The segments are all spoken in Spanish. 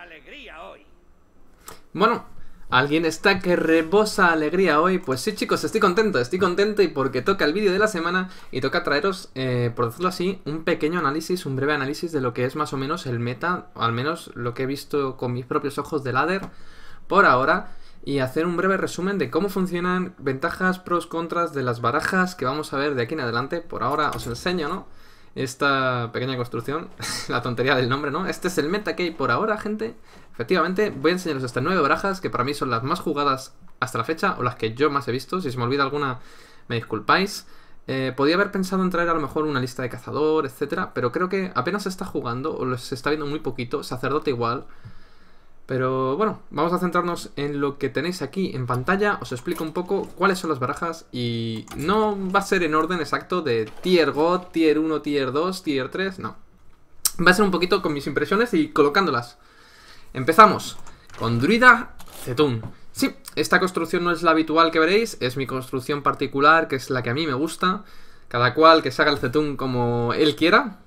alegría hoy. Bueno, alguien está que rebosa alegría hoy. Pues sí, chicos, estoy contento, estoy contento y porque toca el vídeo de la semana y toca traeros, eh, por decirlo así, un pequeño análisis, un breve análisis de lo que es más o menos el meta, al menos lo que he visto con mis propios ojos de ladder por ahora y hacer un breve resumen de cómo funcionan ventajas, pros, contras de las barajas que vamos a ver de aquí en adelante. Por ahora os enseño, ¿no? esta pequeña construcción, la tontería del nombre, ¿no? Este es el meta que hay por ahora, gente. Efectivamente, voy a enseñaros estas nueve barajas que para mí son las más jugadas hasta la fecha o las que yo más he visto. Si se me olvida alguna, me disculpáis. Eh, podía haber pensado en traer a lo mejor una lista de cazador, etcétera, pero creo que apenas se está jugando o se está viendo muy poquito. Sacerdote igual. Pero bueno, vamos a centrarnos en lo que tenéis aquí en pantalla. Os explico un poco cuáles son las barajas y no va a ser en orden exacto de tier God, tier 1, tier 2, tier 3, no. Va a ser un poquito con mis impresiones y colocándolas. Empezamos con Druida Zetun. Sí, esta construcción no es la habitual que veréis, es mi construcción particular, que es la que a mí me gusta. Cada cual que se el Zetun como él quiera.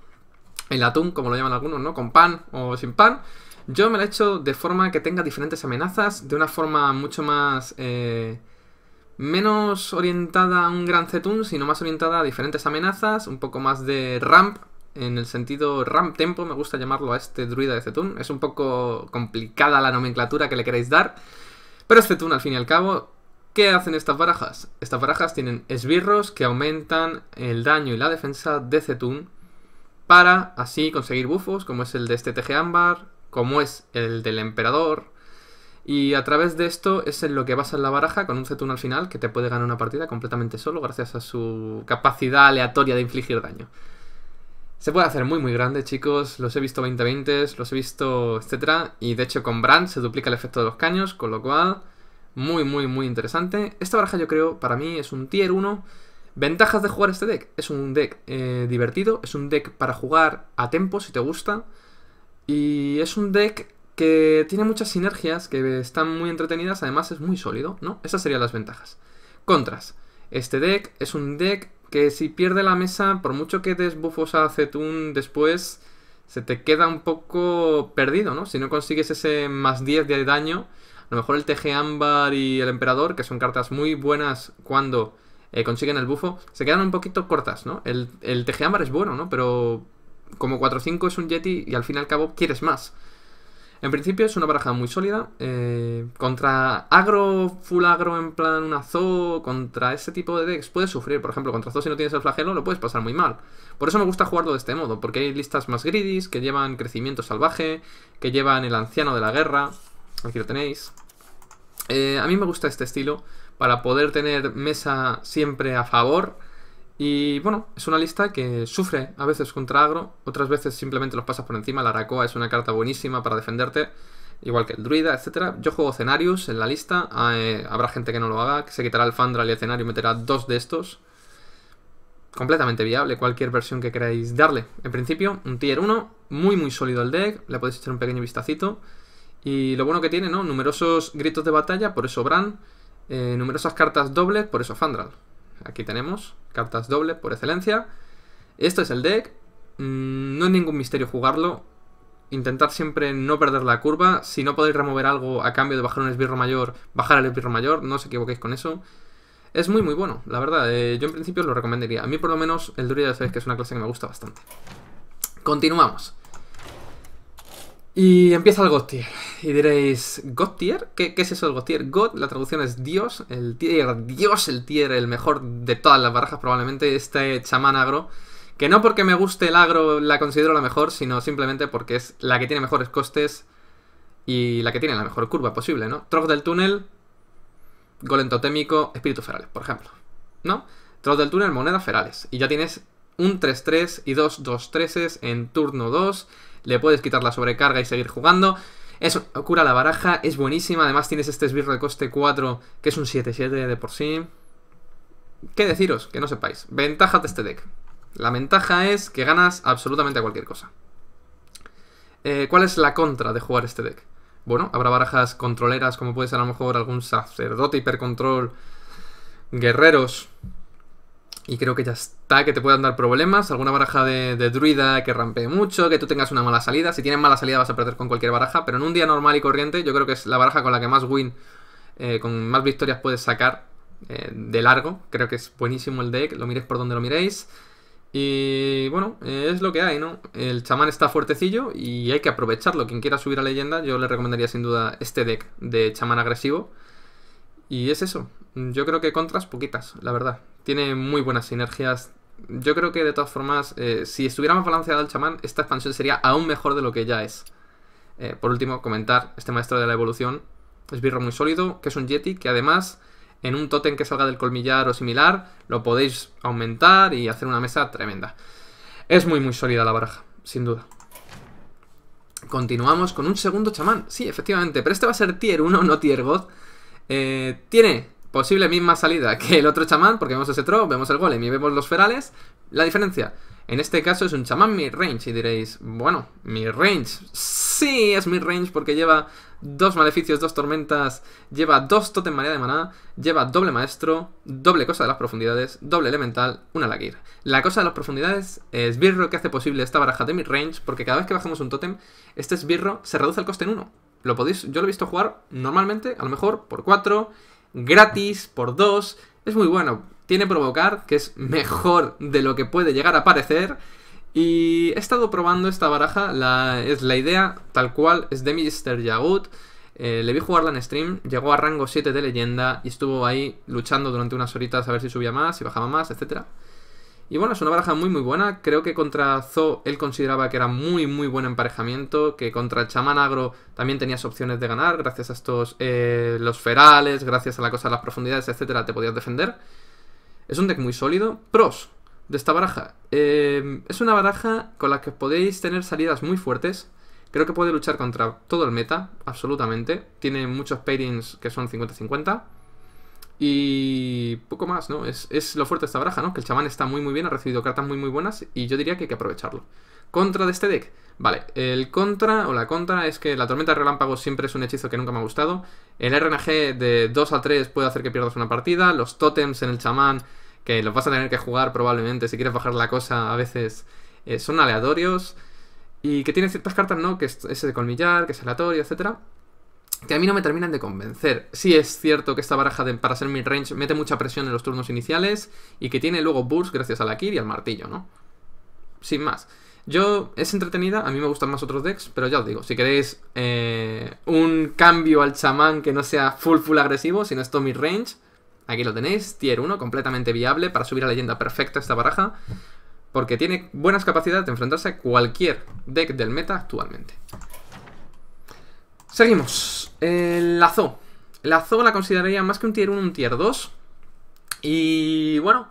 El atún, como lo llaman algunos, ¿no? Con pan o sin pan. Yo me la he hecho de forma que tenga diferentes amenazas, de una forma mucho más... Eh, menos orientada a un gran Zetun, sino más orientada a diferentes amenazas, un poco más de ramp, en el sentido ramp tempo, me gusta llamarlo a este druida de Zetun. Es un poco complicada la nomenclatura que le queréis dar, pero es Zetun al fin y al cabo. ¿Qué hacen estas barajas? Estas barajas tienen esbirros que aumentan el daño y la defensa de Zetun para así conseguir bufos, como es el de este TG ámbar, como es el del emperador. Y a través de esto es en lo que vas en la baraja con un z1 al final que te puede ganar una partida completamente solo gracias a su capacidad aleatoria de infligir daño. Se puede hacer muy muy grande, chicos. Los he visto 20-20, los he visto, etcétera. Y de hecho con Brand se duplica el efecto de los caños, con lo cual muy muy muy interesante. Esta baraja yo creo para mí es un tier 1. Ventajas de jugar este deck. Es un deck eh, divertido, es un deck para jugar a tempo si te gusta. Y es un deck que tiene muchas sinergias, que están muy entretenidas, además es muy sólido, ¿no? Esas serían las ventajas. Contras. Este deck es un deck que si pierde la mesa, por mucho que des bufos a Zetun después, se te queda un poco perdido, ¿no? Si no consigues ese más 10 de daño, a lo mejor el TG Ámbar y el Emperador, que son cartas muy buenas cuando eh, consiguen el bufo, se quedan un poquito cortas, ¿no? El, el TG Ámbar es bueno, ¿no? Pero como 4-5 es un Yeti y al fin y al cabo quieres más. En principio es una baraja muy sólida. Eh, contra agro, full agro, en plan una zoo, contra ese tipo de decks, puedes sufrir. Por ejemplo, contra zoo si no tienes el flagelo, lo puedes pasar muy mal. Por eso me gusta jugarlo de este modo, porque hay listas más gridis, que llevan crecimiento salvaje, que llevan el anciano de la guerra. Aquí lo tenéis. Eh, a mí me gusta este estilo, para poder tener mesa siempre a favor y bueno, es una lista que sufre a veces contra agro, otras veces simplemente los pasas por encima. La Aracoa es una carta buenísima para defenderte, igual que el Druida, etc. Yo juego Cenarius en la lista, eh, habrá gente que no lo haga, que se quitará el Fandral y el Cenario meterá dos de estos. Completamente viable, cualquier versión que queráis darle. En principio, un tier 1, muy muy sólido el deck, le podéis echar un pequeño vistacito. Y lo bueno que tiene, ¿no? Numerosos gritos de batalla, por eso Bran, eh, numerosas cartas dobles, por eso Fandral. Aquí tenemos cartas doble por excelencia. Esto es el deck. Mm, no es ningún misterio jugarlo. Intentar siempre no perder la curva. Si no podéis remover algo a cambio de bajar un esbirro mayor, bajar el esbirro mayor. No os equivoquéis con eso. Es muy muy bueno, la verdad. Eh, yo en principio lo recomendaría. A mí por lo menos el Druida de sabéis que es una clase que me gusta bastante. Continuamos. Y empieza el God Y diréis, ¿God ¿Qué, es eso el God God, la traducción es Dios, el Tier, Dios, el Tier, el mejor de todas las barajas probablemente, este chamán agro. Que no porque me guste el agro la considero la mejor, sino simplemente porque es la que tiene mejores costes y la que tiene la mejor curva posible, ¿no? Trof del túnel, golem totémico, espíritus ferales, por ejemplo, ¿no? Troz del túnel, moneda ferales. Y ya tienes un 3-3 y dos 2 3 en turno 2 le puedes quitar la sobrecarga y seguir jugando. eso cura la baraja, es buenísima, además tienes este esbirro de coste 4, que es un 7-7 de por sí. ¿Qué deciros? Que no sepáis. Ventaja de este deck. La ventaja es que ganas absolutamente a cualquier cosa. Eh, ¿Cuál es la contra de jugar este deck? Bueno, habrá barajas controleras, como puede ser a lo mejor algún sacerdote hipercontrol, guerreros, y creo que ya está, que te puedan dar problemas. Alguna baraja de, druida que rampee mucho, que tú tengas una mala salida. Si tienes mala salida vas a perder con cualquier baraja, pero en un día normal y corriente yo creo que es la baraja con la que más win, eh, con más victorias puedes sacar eh, de largo. Creo que es buenísimo el deck, lo miréis por donde lo miréis. Y bueno, es lo que hay, ¿no? El chamán está fuertecillo y hay que aprovecharlo. Quien quiera subir a leyenda, yo le recomendaría sin duda este deck de chamán agresivo. Y es eso. Yo creo que contras poquitas, la verdad. Tiene muy buenas sinergias. Yo creo que de todas formas, eh, si estuviera más balanceado el chamán, esta expansión sería aún mejor de lo que ya es. Eh, por último, comentar, este maestro de la evolución es birro muy sólido, que es un yeti, que además en un tótem que salga del colmillar o similar, lo podéis aumentar y hacer una mesa tremenda. Es muy muy sólida la baraja, sin duda. Continuamos con un segundo chamán. Sí, efectivamente, pero este va a ser tier 1, no tier god. Eh, tiene posible misma salida que el otro chamán, porque vemos ese tro, vemos el golem y vemos los ferales. La diferencia, en este caso es un chamán mid-range y diréis, bueno, mid-range, sí es mid-range porque lleva dos maleficios, dos tormentas, lleva dos totem maría de maná, lleva doble maestro, doble cosa de las profundidades, doble elemental, una laguir. La cosa de las profundidades es birro que hace posible esta baraja de mid-range porque cada vez que bajamos un totem, este esbirro se reduce el coste en uno, Lo podéis, yo lo he visto jugar normalmente, a lo mejor por cuatro gratis por 2. Es muy bueno. Tiene provocar, que es mejor de lo que puede llegar a parecer. Y he estado probando esta baraja, es la idea tal cual, es de Mr. Yagut. Eh, le vi jugarla en stream, llegó a rango 7 de leyenda y estuvo ahí luchando durante unas horitas a ver si subía más, si bajaba más, etcétera y bueno, es una baraja muy muy buena. Creo que contra Zo él consideraba que era muy muy buen emparejamiento, que contra el chamán agro también tenías opciones de ganar, gracias a estos eh, los ferales, gracias a la cosa de las profundidades, etcétera, te podías defender. Es un deck muy sólido. Pros de esta baraja. Eh, es una baraja con la que podéis tener salidas muy fuertes. Creo que puede luchar contra todo el meta, absolutamente. Tiene muchos pairings que son 50-50. Y poco más, ¿no? Es, lo fuerte de esta baraja, ¿no? Que el chamán está muy muy bien, ha recibido cartas muy muy buenas y yo diría que hay que aprovecharlo. Contra de este deck. Vale, el contra o la contra es que la tormenta de relámpago siempre es un hechizo que nunca me ha gustado. El RNG de 2 a 3 puede hacer que pierdas una partida. Los tótems en el chamán, que los vas a tener que jugar probablemente si quieres bajar la cosa, a veces eh, son aleatorios. Y que tiene ciertas cartas, ¿no? Que es ese de colmillar, que es aleatorio, etcétera que a mí no me terminan de convencer. Sí es cierto que esta baraja de, para ser midrange mete mucha presión en los turnos iniciales y que tiene luego burst gracias a la kill y al martillo, ¿no? Sin más. Yo, es entretenida, a mí me gustan más otros decks, pero ya os digo, si queréis eh, un cambio al chamán que no sea full full agresivo, sino esto midrange, aquí lo tenéis, tier 1, completamente viable para subir a leyenda perfecta esta baraja, porque tiene buenas capacidades de enfrentarse a cualquier deck del meta actualmente. Seguimos. el la El La la consideraría más que un tier 1, un tier 2. Y bueno,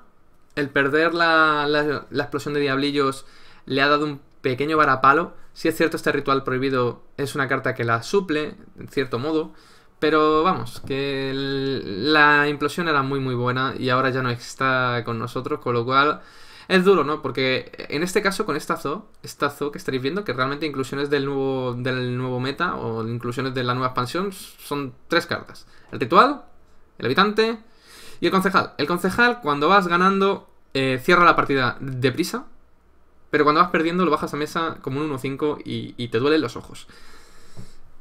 el perder la, la, explosión de diablillos le ha dado un pequeño varapalo. Si es cierto, este ritual prohibido es una carta que la suple, en cierto modo. Pero vamos, que la implosión era muy muy buena y ahora ya no está con nosotros, con lo cual es duro, ¿no? Porque eh, en este caso, con esta zoo, esta zoo que estaréis viendo, que realmente inclusiones del nuevo, del nuevo meta o inclusiones de la nueva expansión son tres cartas. El ritual, el habitante y el concejal. El concejal, cuando vas ganando, eh, cierra la partida deprisa, pero cuando vas perdiendo lo bajas a mesa como un 1-5 y te duelen los ojos.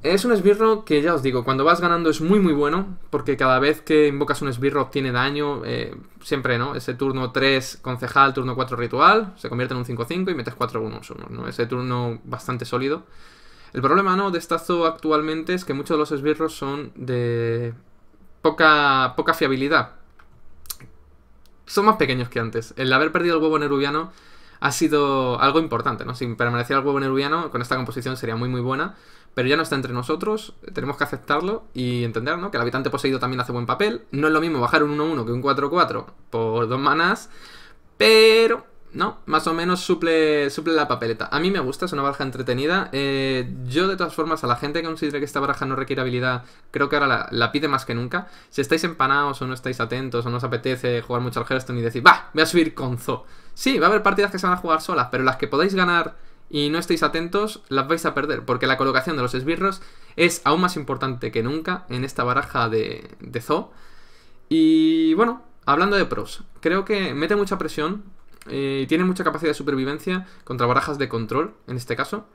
Es un esbirro que ya os digo, cuando vas ganando es muy muy bueno, porque cada vez que invocas un esbirro obtiene daño, eh, siempre, ¿no? Ese turno 3 concejal, turno 4 ritual, se convierte en un 5-5 y metes 4 1 1 ¿no? Ese turno bastante sólido. El problema, ¿no? De Estazo actualmente es que muchos de los esbirros son de poca, poca fiabilidad. Son más pequeños que antes. El haber perdido el huevo nerubiano ha sido algo importante, ¿no? Si permanecía el huevo nerubiano, con esta composición sería muy muy buena pero ya no está entre nosotros, tenemos que aceptarlo y entender ¿no? que el habitante poseído también hace buen papel. No es lo mismo bajar un 1-1 que un 4-4 por dos manas pero ¿no? Más o menos suple, suple la papeleta. A mí me gusta, es una baraja entretenida. Eh, yo, de todas formas, a la gente que considere que esta baraja no requiere habilidad, creo que ahora la, pide más que nunca. Si estáis empanados o no estáis atentos o no os apetece jugar mucho al Hearthstone y decir, va, Voy a subir con zoo, Sí, va a haber partidas que se van a jugar solas, pero las que podáis ganar y no estéis atentos, las vais a perder, porque la colocación de los esbirros es aún más importante que nunca en esta baraja de, de Zoo. Y bueno, hablando de pros, creo que mete mucha presión eh, tiene mucha capacidad de supervivencia contra barajas de control, en este caso.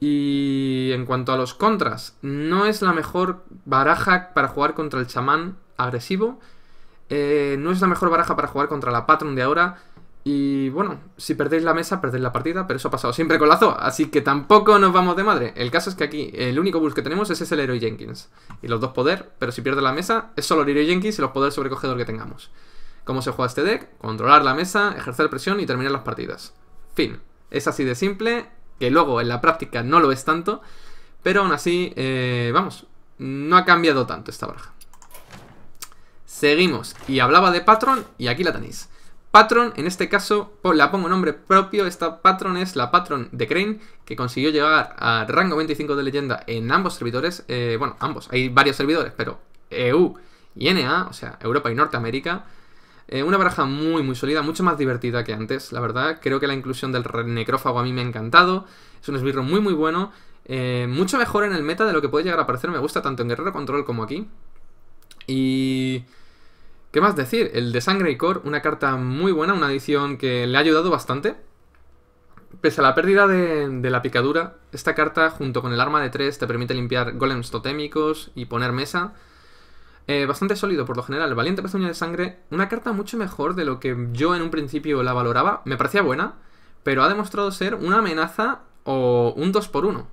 Y en cuanto a los contras, no es la mejor baraja para jugar contra el chamán agresivo. Eh, no es la mejor baraja para jugar contra la patron de ahora. Y bueno, si perdéis la mesa, perdéis la partida, pero eso ha pasado siempre con la Lazo, así que tampoco nos vamos de madre. El caso es que aquí el único bus que tenemos es, ese el héroe Jenkins. Y los dos poder, pero si pierde la mesa, es solo el Hero Jenkins y los poderes sobrecogedor que tengamos. ¿Cómo se juega este deck? Controlar la mesa, ejercer presión y terminar las partidas. Fin. Es así de simple, que luego en la práctica no lo es tanto, pero aún así, eh, vamos, no ha cambiado tanto esta baraja. Seguimos, y hablaba de Patron, y aquí la tenéis. Patron, en este caso, la pongo nombre propio, esta Patron es la Patron de Crane, que consiguió llegar a rango 25 de leyenda en ambos servidores, eh, bueno, ambos, hay varios servidores, pero EU y NA, o sea, Europa y Norteamérica, eh, una baraja muy, muy sólida, mucho más divertida que antes, la verdad, creo que la inclusión del necrófago a mí me ha encantado, es un esbirro muy, muy bueno, eh, mucho mejor en el meta de lo que puede llegar a parecer, me gusta tanto en Guerrero Control como aquí, y... ¿Qué más decir? El de Sangre y Cor, una carta muy buena, una edición que le ha ayudado bastante. Pese a la pérdida de, la picadura, esta carta junto con el arma de 3 te permite limpiar golems totémicos y poner mesa. Eh, bastante sólido por lo general. Valiente Pezuña de Sangre, una carta mucho mejor de lo que yo en un principio la valoraba. Me parecía buena, pero ha demostrado ser una amenaza o un 2x1.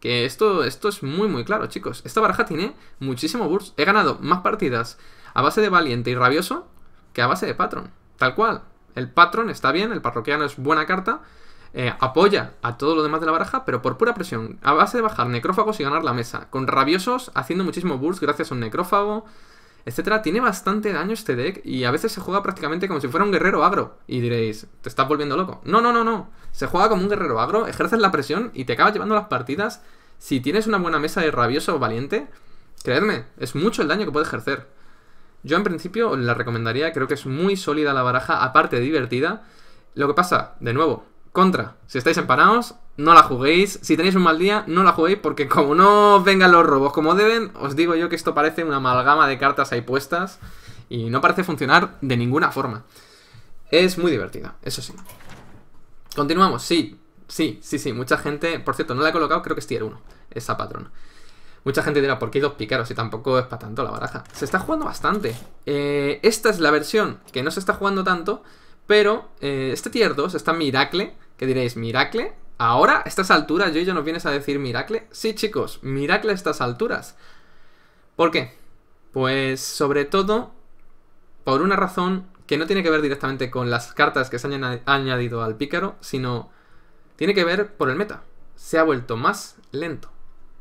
Que esto, esto es muy muy claro, chicos. Esta baraja tiene muchísimo burst. He ganado más partidas a base de valiente y rabioso que a base de patron. Tal cual. El patron está bien, el parroquiano es buena carta, eh, apoya a todo lo demás de la baraja, pero por pura presión, a base de bajar necrófagos y ganar la mesa, con rabiosos haciendo muchísimo burst gracias a un necrófago, etcétera. Tiene bastante daño este deck y a veces se juega prácticamente como si fuera un guerrero agro. Y diréis, te estás volviendo loco. No, no, no, no. Se juega como un guerrero agro, ejerces la presión y te acabas llevando las partidas. Si tienes una buena mesa de rabioso o valiente, creedme, es mucho el daño que puede ejercer. Yo en principio la recomendaría, creo que es muy sólida la baraja, aparte divertida. Lo que pasa, de nuevo, contra. Si estáis empanados, no la juguéis. Si tenéis un mal día, no la juguéis porque como no vengan los robos como deben, os digo yo que esto parece una amalgama de cartas ahí puestas y no parece funcionar de ninguna forma. Es muy divertida, eso sí. Continuamos, sí, sí, sí, sí, mucha gente... Por cierto, no la he colocado, creo que es tier 1, esa patrona. Mucha gente dirá, ¿por qué hay dos picaros? Y tampoco es para tanto la baraja. Se está jugando bastante. Eh, esta es la versión que no se está jugando tanto, pero eh, este tier 2 está Miracle, que diréis, ¿Miracle? ¿Ahora? ¿A estas alturas, ¿Yo y yo nos vienes a decir Miracle? Sí, chicos, Miracle a estas alturas. ¿Por qué? Pues sobre todo por una razón que no tiene que ver directamente con las cartas que se han añadido al pícaro, sino tiene que ver por el meta. Se ha vuelto más lento.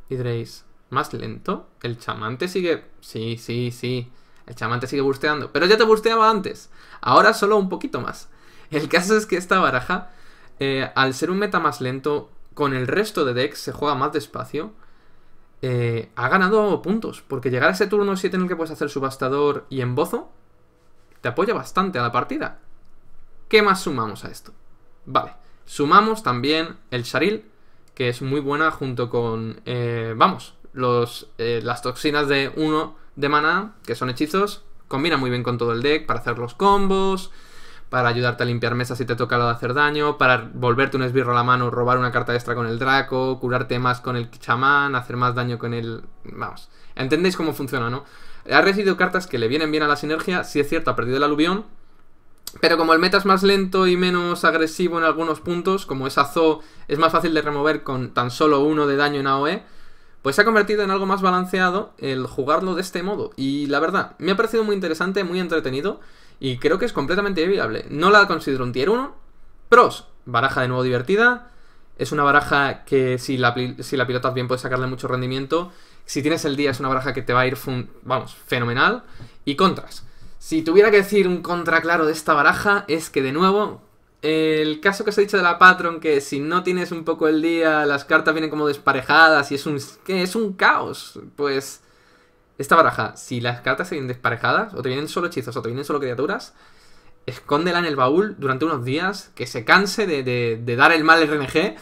Y diréis, más lento. El chamante sigue. Sí, sí, sí. El chamante sigue busteando. Pero ya te busteaba antes. Ahora solo un poquito más. El caso es que esta baraja, eh, al ser un meta más lento, con el resto de decks se juega más despacio. Eh, ha ganado puntos. Porque llegar a ese turno 7 en el que puedes hacer subastador y embozo, te apoya bastante a la partida. ¿Qué más sumamos a esto? Vale. Sumamos también el Sharil, que es muy buena junto con... Eh, vamos, eh, las toxinas de 1 de maná, que son hechizos, combina muy bien con todo el deck para hacer los combos, para ayudarte a limpiar mesas si te toca lo de hacer daño, para volverte un esbirro a la mano, robar una carta extra con el draco, curarte más con el chamán, hacer más daño con el... Vamos, entendéis cómo funciona, ¿no? Ha recibido cartas que le vienen bien a la sinergia, si es cierto, ha perdido el aluvión, pero como el meta es más lento y menos agresivo en algunos puntos, como es Azo, es más fácil de remover con tan solo uno de daño en AOE, pues se ha convertido en algo más balanceado el jugarlo de este modo. Y la verdad, me ha parecido muy interesante, muy entretenido y creo que es completamente viable. No la considero un tier 1. Pros, baraja de nuevo divertida. Es una baraja que si la, si la pilotas bien puedes sacarle mucho rendimiento. Si tienes el día es una baraja que te va a ir, vamos, fenomenal. Y contras. Si tuviera que decir un contra claro de esta baraja es que de nuevo el caso que os he dicho de la Patron, que si no tienes un poco el día, las cartas vienen como desparejadas y es un, es un caos. Pues esta baraja, si las cartas se vienen desparejadas, o te vienen solo hechizos, o te vienen solo criaturas, escóndela en el baúl durante unos días, que se canse de, dar el mal RNG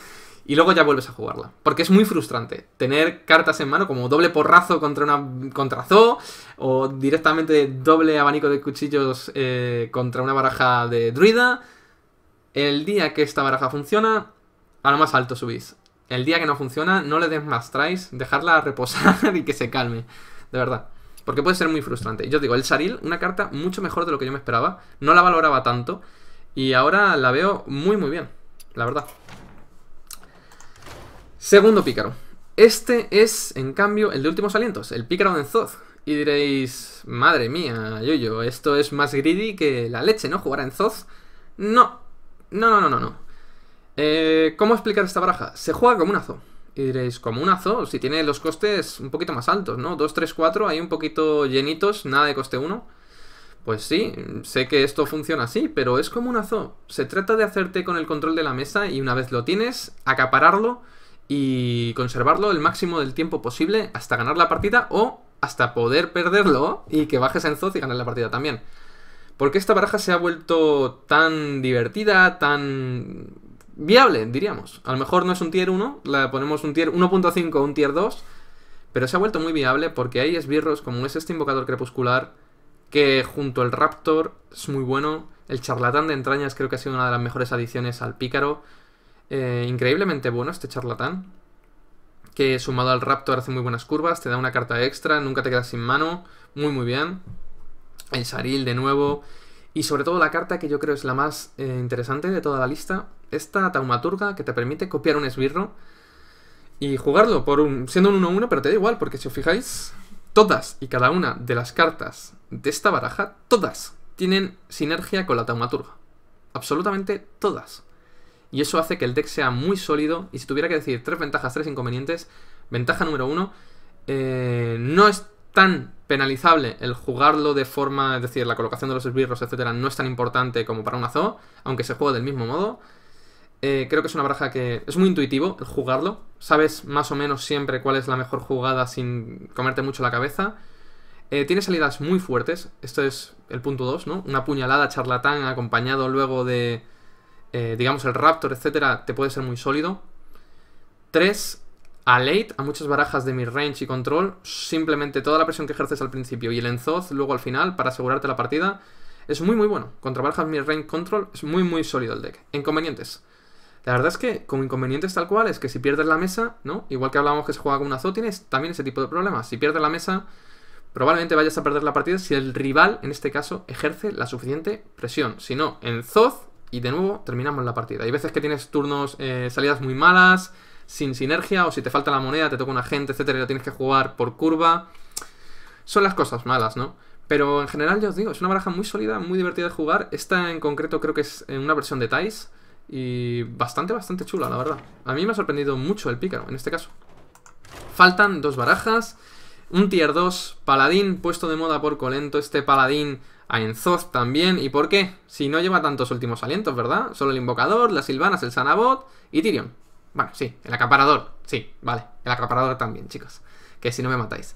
y luego ya vuelves a jugarla. Porque es muy frustrante tener cartas en mano como doble porrazo contra una contrazo o directamente doble abanico de cuchillos eh, contra una baraja de druida. El día que esta baraja funciona, a lo más alto subís. El día que no funciona, no le des más tries, dejarla reposar y que se calme. De verdad. Porque puede ser muy frustrante. Yo os digo, el Saril, una carta mucho mejor de lo que yo me esperaba. No la valoraba tanto. Y ahora la veo muy, muy bien. La verdad. Segundo pícaro. Este es, en cambio, el de últimos alientos, el pícaro de Enzoz. Y diréis, madre mía, yo yo, esto es más greedy que la leche, ¿no? Jugar en zoth. No, no, no, no, no, eh, ¿Cómo explicar esta baraja? Se juega como un azo. Y diréis, como un azo, si tiene los costes un poquito más altos, ¿no? 2, 3, 4, ahí un poquito llenitos, nada de coste 1. Pues sí, sé que esto funciona así, pero es como un azo. Se trata de hacerte con el control de la mesa y una vez lo tienes, acapararlo y conservarlo el máximo del tiempo posible hasta ganar la partida o hasta poder perderlo y que bajes en Zoz y ganes la partida también. ¿Por qué esta baraja se ha vuelto tan divertida, tan viable, diríamos? A lo mejor no es un tier 1, la ponemos un tier 1.5 o un tier 2, pero se ha vuelto muy viable porque hay esbirros como es este invocador crepuscular, que junto al Raptor es muy bueno, el charlatán de entrañas creo que ha sido una de las mejores adiciones al pícaro, eh, increíblemente bueno este charlatán, que sumado al Raptor hace muy buenas curvas, te da una carta extra, nunca te quedas sin mano, muy muy bien el Saril de nuevo. Y sobre todo la carta que yo creo es la más eh, interesante de toda la lista. Esta taumaturga que te permite copiar un esbirro y jugarlo por un, siendo un 1-1, pero te da igual, porque si os fijáis, todas y cada una de las cartas de esta baraja, todas tienen sinergia con la taumaturga. Absolutamente todas. Y eso hace que el deck sea muy sólido. Y si tuviera que decir tres ventajas, tres inconvenientes, ventaja número uno, eh, no es tan penalizable el jugarlo de forma, es decir, la colocación de los esbirros, etcétera, no es tan importante como para un azo, aunque se juega del mismo modo. Eh, creo que es una baraja que es muy intuitivo el jugarlo. Sabes más o menos siempre cuál es la mejor jugada sin comerte mucho la cabeza. Eh, tiene salidas muy fuertes. Esto es el punto 2, ¿no? Una puñalada charlatán acompañado luego de, eh, digamos, el Raptor, etcétera, te puede ser muy sólido. 3. A late, a muchas barajas de range y control, simplemente toda la presión que ejerces al principio y el enzoz luego al final para asegurarte la partida, es muy muy bueno. Contra barajas range control es muy muy sólido el deck. Inconvenientes. La verdad es que con inconvenientes tal cual es que si pierdes la mesa, ¿no? Igual que hablábamos que se juega con un zoo, tienes también ese tipo de problemas. Si pierdes la mesa, probablemente vayas a perder la partida si el rival, en este caso, ejerce la suficiente presión. Si no, en y de nuevo terminamos la partida. Hay veces que tienes turnos, eh, salidas muy malas, sin sinergia o si te falta la moneda, te toca una gente, etcétera, y tienes que jugar por curva. Son las cosas malas, ¿no? Pero en general, ya os digo, es una baraja muy sólida, muy divertida de jugar. Esta en concreto creo que es en eh, una versión de Thais y bastante, bastante chula, la verdad. A mí me ha sorprendido mucho el pícaro en este caso. Faltan dos barajas. Un tier 2, paladín, puesto de moda por Colento. Este paladín a también. ¿Y por qué? Si no lleva tantos últimos alientos, ¿verdad? Solo el invocador, las silvanas, el sanabot y Tyrion. Bueno, sí, el acaparador. Sí, vale. El acaparador también, chicos. Que si no me matáis.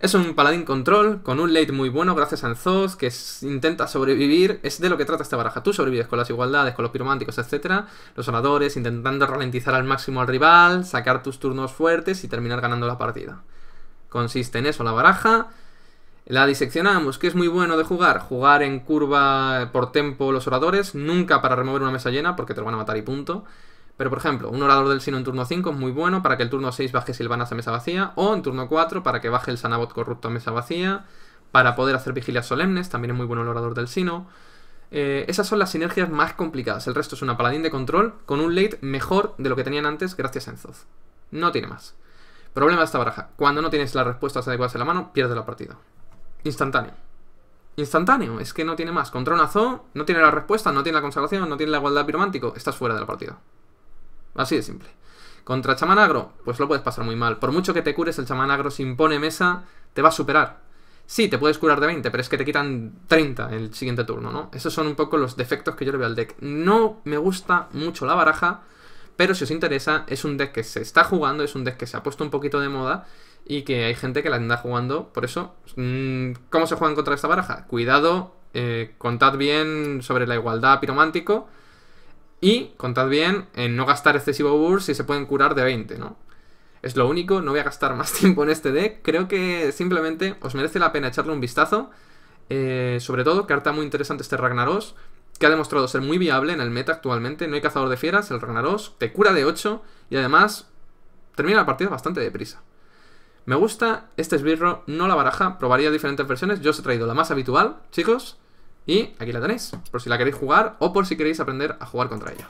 Es un paladín control, con un late muy bueno gracias al Zos, que intenta sobrevivir. Es de lo que trata esta baraja. Tú sobrevives con las igualdades, con los pirománticos, etc. Los oradores, intentando ralentizar al máximo al rival, sacar tus turnos fuertes y terminar ganando la partida. Consiste en eso la baraja. La diseccionamos, que es muy bueno de jugar. Jugar en curva por tempo los oradores, nunca para remover una mesa llena, porque te lo van a matar y punto. Pero por ejemplo, un orador del sino en turno 5 es muy bueno para que el turno 6 baje Silvanas a mesa vacía, o en turno 4 para que baje el Sanabot corrupto a mesa vacía, para poder hacer vigilias solemnes, también es muy bueno el orador del sino. Eh, esas son las sinergias más complicadas, el resto es una paladín de control con un late mejor de lo que tenían antes gracias a Enzoz. No tiene más. Problema de esta baraja, cuando no tienes las respuestas adecuadas en la mano, pierdes la partida. Instantáneo. Instantáneo, es que no tiene más. Contra un azo, no tiene la respuesta, no tiene la consagración, no tiene la igualdad piromántico, estás fuera de la partida. Así de simple. Contra Chamanagro? pues lo puedes pasar muy mal. Por mucho que te cures, el Chamanagro, se impone mesa, te va a superar. Sí, te puedes curar de 20, pero es que te quitan 30 el siguiente turno, ¿no? Esos son un poco los defectos que yo le veo al deck. No me gusta mucho la baraja, pero si os interesa, es un deck que se está jugando, es un deck que se ha puesto un poquito de moda y que hay gente que la anda jugando. Por eso, mm, ¿cómo se juegan contra esta baraja? Cuidado, eh, contad bien sobre la igualdad piromántico y, contad bien, en no gastar excesivo burst si se pueden curar de 20, ¿no? Es lo único, no voy a gastar más tiempo en este deck. Creo que simplemente os merece la pena echarle un vistazo. Eh, sobre todo, carta muy interesante este Ragnaros, que ha demostrado ser muy viable en el meta actualmente. No hay cazador de fieras, el Ragnaros te cura de 8 y además termina la partida bastante deprisa. Me gusta este esbirro, no la baraja, probaría diferentes versiones. Yo os he traído la más habitual, chicos, y aquí la tenéis, por si la queréis jugar o por si queréis aprender a jugar contra ella.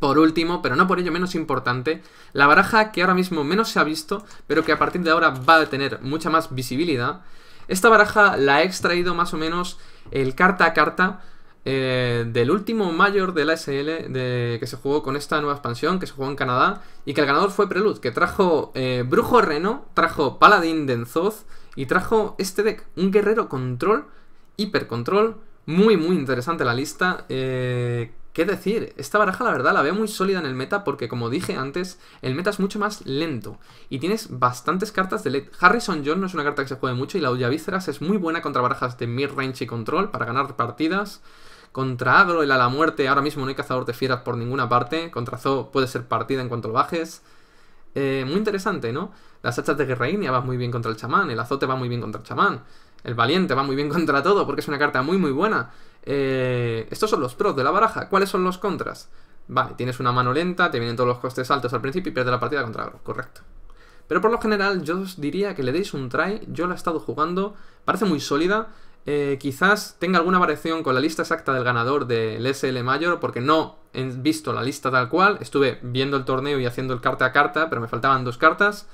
Por último, pero no por ello menos importante, la baraja que ahora mismo menos se ha visto, pero que a partir de ahora va a tener mucha más visibilidad. Esta baraja la he extraído más o menos el carta a carta eh, del último mayor de la SL de, que se jugó con esta nueva expansión, que se jugó en Canadá, y que el ganador fue Prelud. que trajo eh, Brujo Reno, trajo Paladín Denzoth y trajo este deck, un guerrero control Hipercontrol. Muy, muy interesante la lista. Eh, ¿Qué decir? Esta baraja la verdad la veo muy sólida en el meta porque como dije antes, el meta es mucho más lento y tienes bastantes cartas de Harrison John no es una carta que se juegue mucho y la Ulla es muy buena contra barajas de mid-range y control para ganar partidas. Contra Agro, el a la muerte, ahora mismo no hay cazador de fieras por ninguna parte. Contra Zo puede ser partida en cuanto lo bajes. Eh, muy interesante, ¿no? Las hachas de guerra van muy bien contra el chamán, el azote va muy bien contra el chamán. El valiente va muy bien contra todo porque es una carta muy muy buena. Eh, estos son los pros de la baraja. ¿Cuáles son los contras? Vale, tienes una mano lenta, te vienen todos los costes altos al principio y pierdes la partida contra agro. Correcto. Pero por lo general yo os diría que le deis un try. Yo la he estado jugando, parece muy sólida. Eh, quizás tenga alguna variación con la lista exacta del ganador del SL Mayor, porque no he visto la lista tal cual. Estuve viendo el torneo y haciendo el carta a carta, pero me faltaban dos cartas,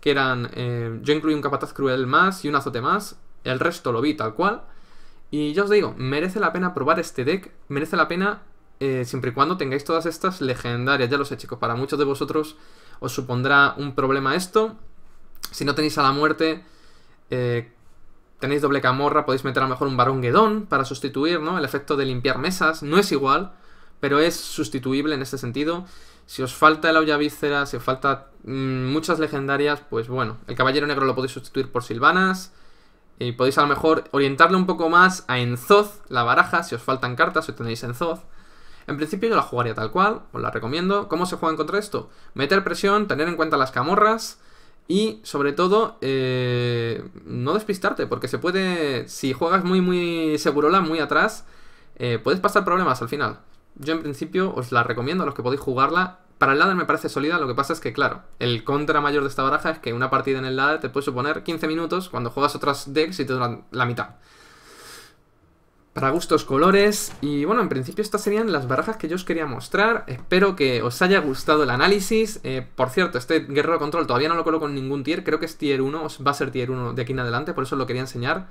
que eran... Eh, yo incluí un Capataz Cruel más y un Azote más, el resto lo vi tal cual. Y ya os digo, merece la pena probar este deck, merece la pena eh, siempre y cuando tengáis todas estas legendarias. Ya lo sé, chicos, para muchos de vosotros os supondrá un problema esto. Si no tenéis a la muerte, eh, tenéis doble camorra, podéis meter a lo mejor un varón guedón para sustituir, ¿no? El efecto de limpiar mesas no es igual, pero es sustituible en este sentido. Si os falta el olla víscera, si os falta mm, muchas legendarias, pues bueno, el caballero negro lo podéis sustituir por silvanas. Y eh, podéis a lo mejor orientarle un poco más a Enzoz, la baraja, si os faltan cartas o tenéis Enzoz. En principio yo la jugaría tal cual, os la recomiendo. ¿Cómo se juegan contra esto? Meter presión, tener en cuenta las camorras y sobre todo eh, no despistarte, porque se puede, si juegas muy muy la muy atrás, eh, puedes pasar problemas al final. Yo en principio os la recomiendo a los que podéis jugarla para el ladder me parece sólida, lo que pasa es que, claro, el contra mayor de esta baraja es que una partida en el ladder te puede suponer 15 minutos cuando juegas otras decks y te duran la mitad. Para gustos, colores. Y bueno, en principio estas serían las barajas que yo os quería mostrar. Espero que os haya gustado el análisis. Eh, por cierto, este Guerrero Control todavía no lo coloco en ningún tier. Creo que es tier 1, va a ser tier 1 de aquí en adelante, por eso lo quería enseñar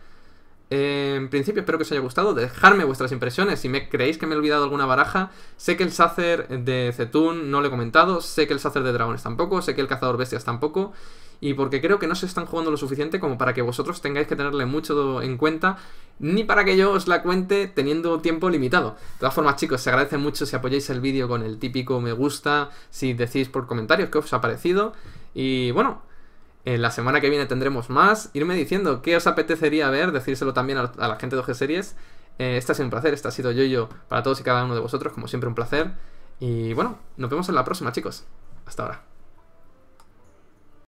en principio espero que os haya gustado, dejarme vuestras impresiones, si me creéis que me he olvidado alguna baraja, sé que el Sacer de Zetun no lo he comentado, sé que el Sacer de Dragones tampoco, sé que el Cazador Bestias tampoco, y porque creo que no se están jugando lo suficiente como para que vosotros tengáis que tenerle mucho en cuenta, ni para que yo os la cuente teniendo tiempo limitado. De todas formas, chicos, se agradece mucho si apoyáis el vídeo con el típico me gusta, si decís por comentarios qué os ha parecido, y bueno, eh, la semana que viene tendremos más. Irme diciendo qué os apetecería ver, decírselo también a, la gente de OG Series. Eh, este ha sido un placer, este ha sido yo, yo para todos y cada uno de vosotros, como siempre un placer. Y bueno, nos vemos en la próxima, chicos. Hasta ahora.